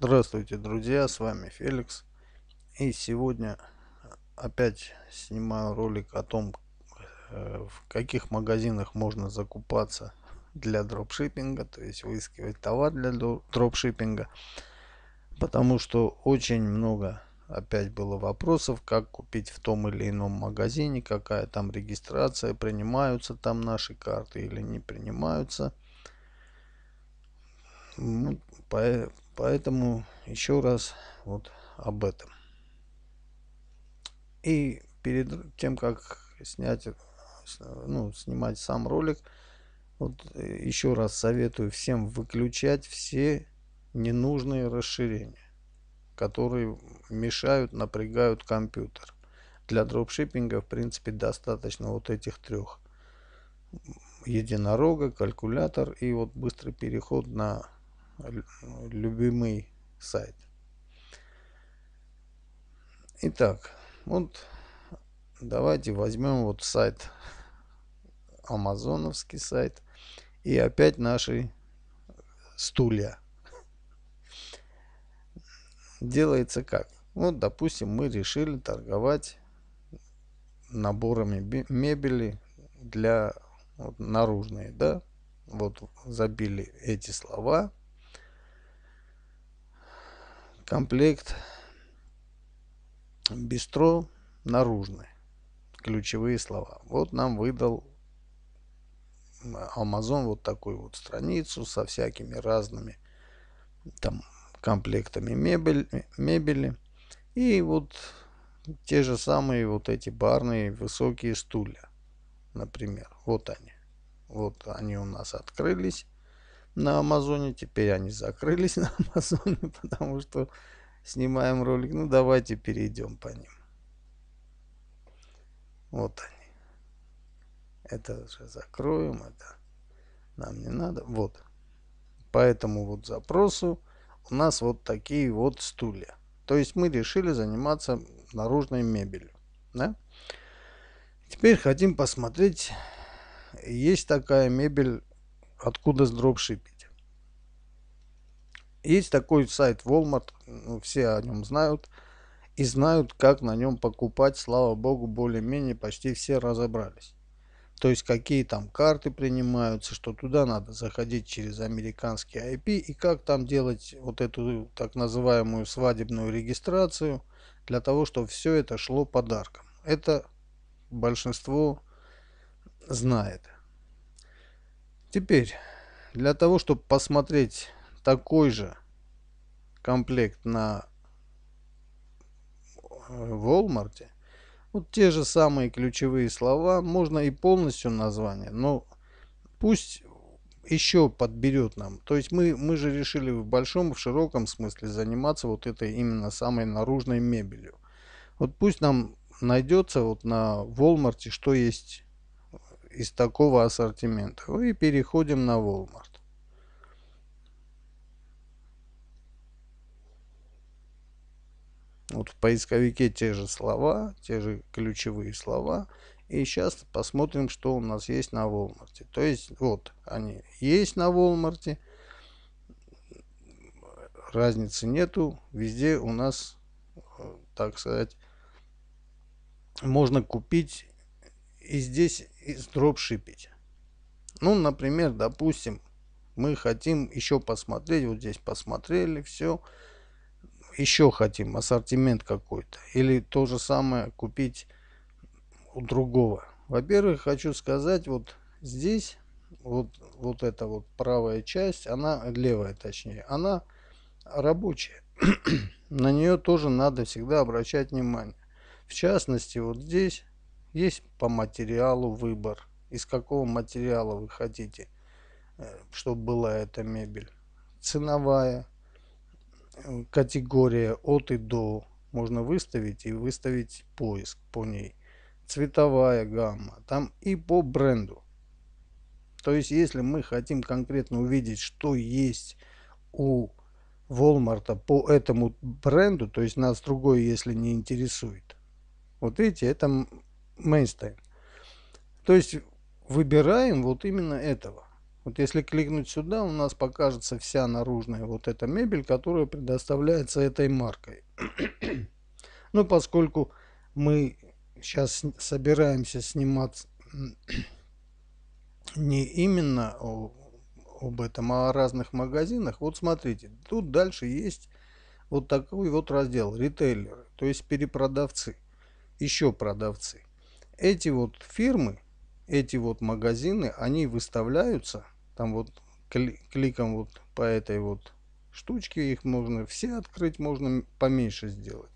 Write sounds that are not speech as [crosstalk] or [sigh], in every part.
Здравствуйте, друзья, с вами Феликс. И сегодня опять снимаю ролик о том, э, в каких магазинах можно закупаться для дропшиппинга, то есть выискивать товар для дропшиппинга. Потому что очень много опять было вопросов, как купить в том или ином магазине, какая там регистрация, принимаются там наши карты или не принимаются. Ну, Поэтому еще раз вот об этом. И перед тем, как снять, ну, снимать сам ролик, вот э, еще раз советую всем выключать все ненужные расширения, которые мешают, напрягают компьютер. Для дропшиппинга, в принципе, достаточно вот этих трех. Единорога, калькулятор и вот быстрый переход на любимый сайт. Итак, вот давайте возьмем вот сайт, амазоновский сайт. И опять наши стулья. Делается как? Вот, допустим, мы решили торговать наборами мебели для вот, наружной, да? Вот забили эти слова комплект бистро наружный. Ключевые слова. Вот нам выдал Amazon вот такую вот страницу со всякими разными там комплектами мебели. мебели. И вот те же самые вот эти барные высокие стулья. Например, вот они. Вот они у нас открылись на Амазоне. Теперь они закрылись [laughs] на Амазоне, потому что снимаем ролик. Ну, давайте перейдем по ним. Вот они. Это же закроем. Это нам не надо. Вот. По этому вот запросу у нас вот такие вот стулья. То есть мы решили заниматься наружной мебелью. Да? Теперь хотим посмотреть, есть такая мебель откуда дропшипить. Есть такой сайт Walmart, ну, все о нем знают и знают, как на нем покупать, слава богу, более-менее почти все разобрались. То есть, какие там карты принимаются, что туда надо заходить через американский IP и как там делать вот эту так называемую свадебную регистрацию для того, чтобы все это шло подарком. Это большинство знает. Теперь, для того, чтобы посмотреть такой же комплект на э, Walmart, вот те же самые ключевые слова, можно и полностью название, но пусть еще подберет нам. То есть мы, мы же решили в большом, в широком смысле заниматься вот этой именно самой наружной мебелью. Вот пусть нам найдется вот на Walmart, что есть из такого ассортимента. Ну и переходим на Walmart. Вот в поисковике те же слова, те же ключевые слова. И сейчас посмотрим, что у нас есть на Walmart. То есть, вот, они есть на Walmart. Разницы нету. Везде у нас, э, так сказать, можно купить и здесь дропшипить. Ну, например, допустим, мы хотим еще посмотреть, вот здесь посмотрели, все. Еще хотим ассортимент какой-то. Или то же самое купить у другого. Во-первых, хочу сказать, вот здесь, вот, вот эта вот правая часть, она, левая точнее, она рабочая. [clears throat] На нее тоже надо всегда обращать внимание. В частности, вот здесь есть по материалу выбор, из какого материала вы хотите, э, чтобы была эта мебель. Ценовая э, категория от и до можно выставить и выставить поиск по ней. Цветовая гамма, там и по бренду. То есть, если мы хотим конкретно увидеть, что есть у Walmart по этому бренду, то есть нас другой, если не интересует. Вот видите, это мейнстейн. То есть выбираем вот именно этого. Вот если кликнуть сюда, у нас покажется вся наружная вот эта мебель, которая предоставляется этой маркой. [clears throat] Но ну, поскольку мы сейчас собираемся снимать [clears throat] не именно об этом, а о разных магазинах, вот смотрите, тут дальше есть вот такой вот раздел ритейлеры, то есть перепродавцы, еще продавцы эти вот фирмы, эти вот магазины, они выставляются, там вот кли кликом вот по этой вот штучке их можно все открыть, можно поменьше сделать.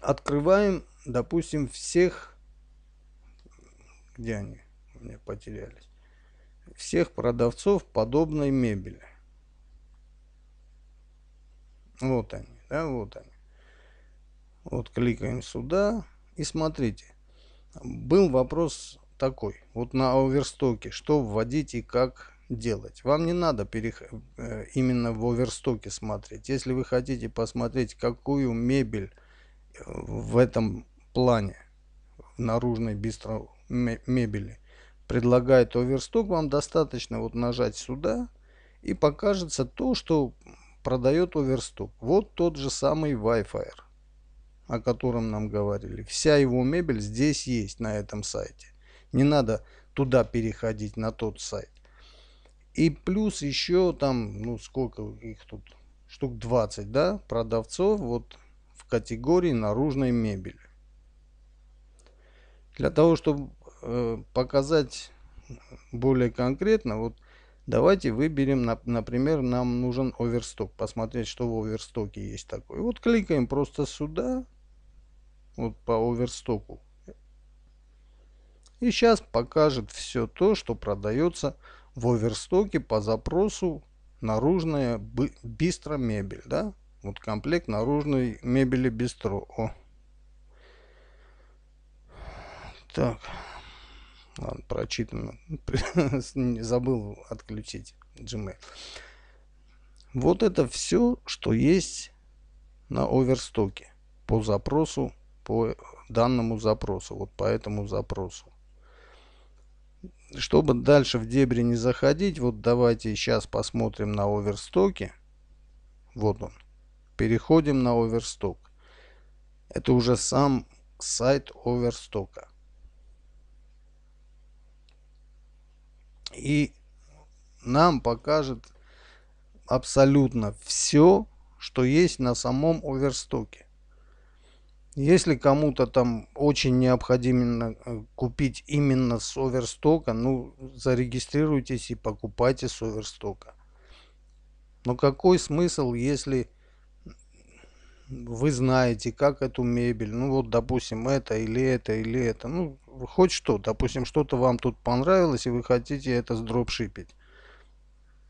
Открываем, допустим, всех, где они у меня потерялись, всех продавцов подобной мебели. Вот они, да, вот они. Вот кликаем сюда, и смотрите, был вопрос такой, вот на оверстоке, что вводить и как делать. Вам не надо перех... Э, именно в оверстоке смотреть. Если вы хотите посмотреть, какую мебель э, в этом плане наружной бистро мебели предлагает оверсток, вам достаточно вот нажать сюда и покажется то, что продает оверсток. Вот тот же самый Wi-Fi о котором нам говорили. Вся его мебель здесь есть, на этом сайте. Не надо туда переходить, на тот сайт. И плюс еще там, ну сколько их тут, штук 20, да, продавцов вот в категории наружной мебели. Для того, чтобы э, показать более конкретно, вот давайте выберем, на, например, нам нужен оверсток, посмотреть, что в оверстоке есть такой. Вот кликаем просто сюда, вот по оверстоку. И сейчас покажет все то, что продается в оверстоке по запросу наружная бистро мебель. Да? Вот комплект наружной мебели бистро. О. Так. Ладно, прочитано. [laughs] Забыл отключить Gmail. Вот это все, что есть на оверстоке по запросу по данному запросу, вот по этому запросу. Чтобы дальше в дебри не заходить, вот давайте сейчас посмотрим на оверстоки. Вот он. Переходим на оверсток. Это уже сам сайт оверстока. И нам покажет абсолютно все, что есть на самом оверстоке. Если кому-то там очень необходимо э, купить именно с оверстока, ну, зарегистрируйтесь и покупайте с оверстока. Но какой смысл, если вы знаете, как эту мебель, ну вот, допустим, это или это или это, ну, хоть что, допустим, что-то вам тут понравилось и вы хотите это сдропшипить.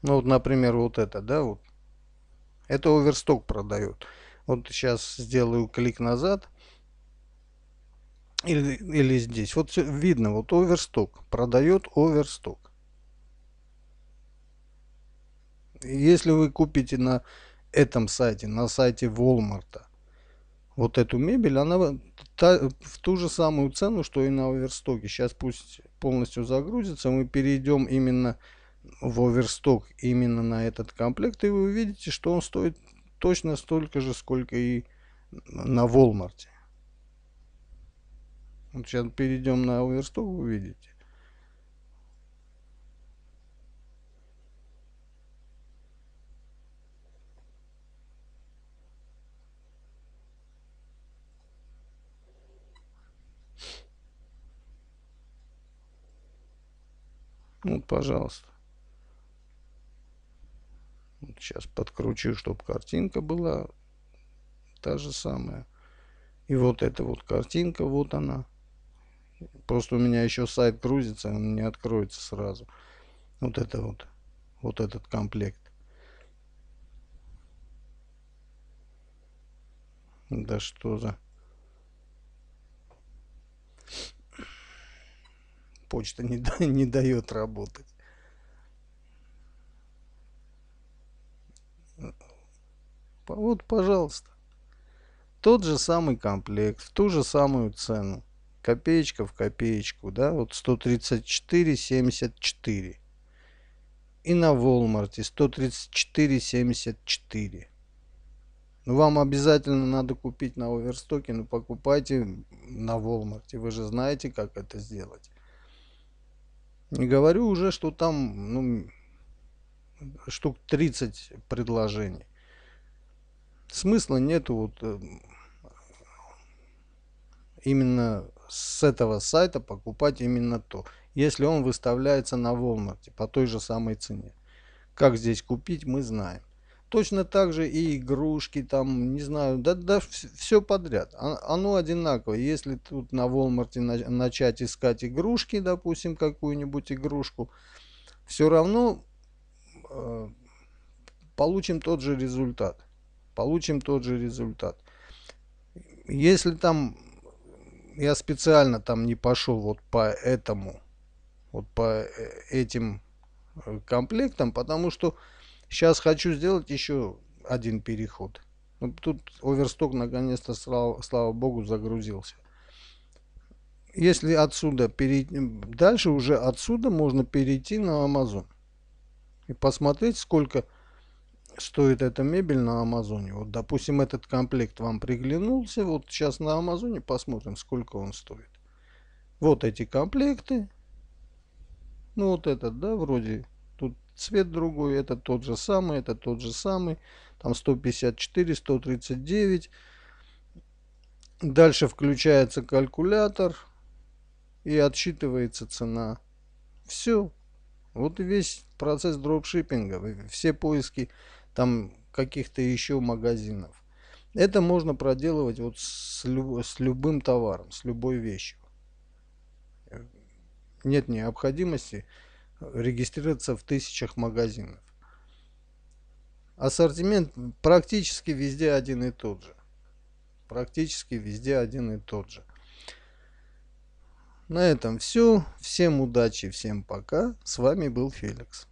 Ну вот, например, вот это, да, вот. Это оверсток продает. Вот сейчас сделаю клик назад или, или здесь. Вот видно, вот оверсток. Продает оверсток. Если вы купите на этом сайте, на сайте Walmart, вот эту мебель, она та, в ту же самую цену, что и на оверстоке. Сейчас пусть полностью загрузится, мы перейдем именно в оверсток, именно на этот комплект, и вы увидите, что он стоит точно столько же, сколько и на Walmart. Вот сейчас перейдем на оверсток, вы видите. Вот, пожалуйста. Вот сейчас подкручу, чтобы картинка была та же самая. И вот эта вот картинка, вот она. Просто у меня еще сайт грузится, он не откроется сразу. Вот это вот. Вот этот комплект. Да что за... Почта не, да, не дает работать. Вот, пожалуйста. Тот же самый комплект, в ту же самую цену копеечка в копеечку, да, вот 134,74. И на Волмарте 134,74. Ну, вам обязательно надо купить на Оверстоке, но ну, покупайте на Волмарте. Вы же знаете, как это сделать. Не говорю уже, что там ну, штук 30 предложений. Смысла нету вот э, именно с этого сайта покупать именно то, если он выставляется на Walmart по той же самой цене. Как здесь купить, мы знаем. Точно так же и игрушки, там, не знаю, да, да все подряд. А, оно одинаково. Если тут на Walmart начать искать игрушки, допустим, какую-нибудь игрушку, все равно э, получим тот же результат. Получим тот же результат. Если там я специально там не пошел вот по этому, вот по э, этим э, комплектам, потому что сейчас хочу сделать еще один переход. Ну, тут оверсток наконец-то, слава, слава богу, загрузился. Если отсюда перейти, дальше уже отсюда можно перейти на Amazon и посмотреть, сколько стоит эта мебель на Амазоне. Вот, допустим, этот комплект вам приглянулся. Вот сейчас на Амазоне посмотрим, сколько он стоит. Вот эти комплекты. Ну, вот этот, да, вроде. Тут цвет другой, это тот же самый, это тот же самый. Там 154, 139. Дальше включается калькулятор. И отсчитывается цена. Все. Вот весь процесс дропшиппинга. Все поиски там каких-то еще магазинов. Это можно проделывать вот с, люб, с любым товаром, с любой вещью. Нет необходимости регистрироваться в тысячах магазинов. Ассортимент практически везде один и тот же. Практически везде один и тот же. На этом все. Всем удачи, всем пока. С вами был Феликс.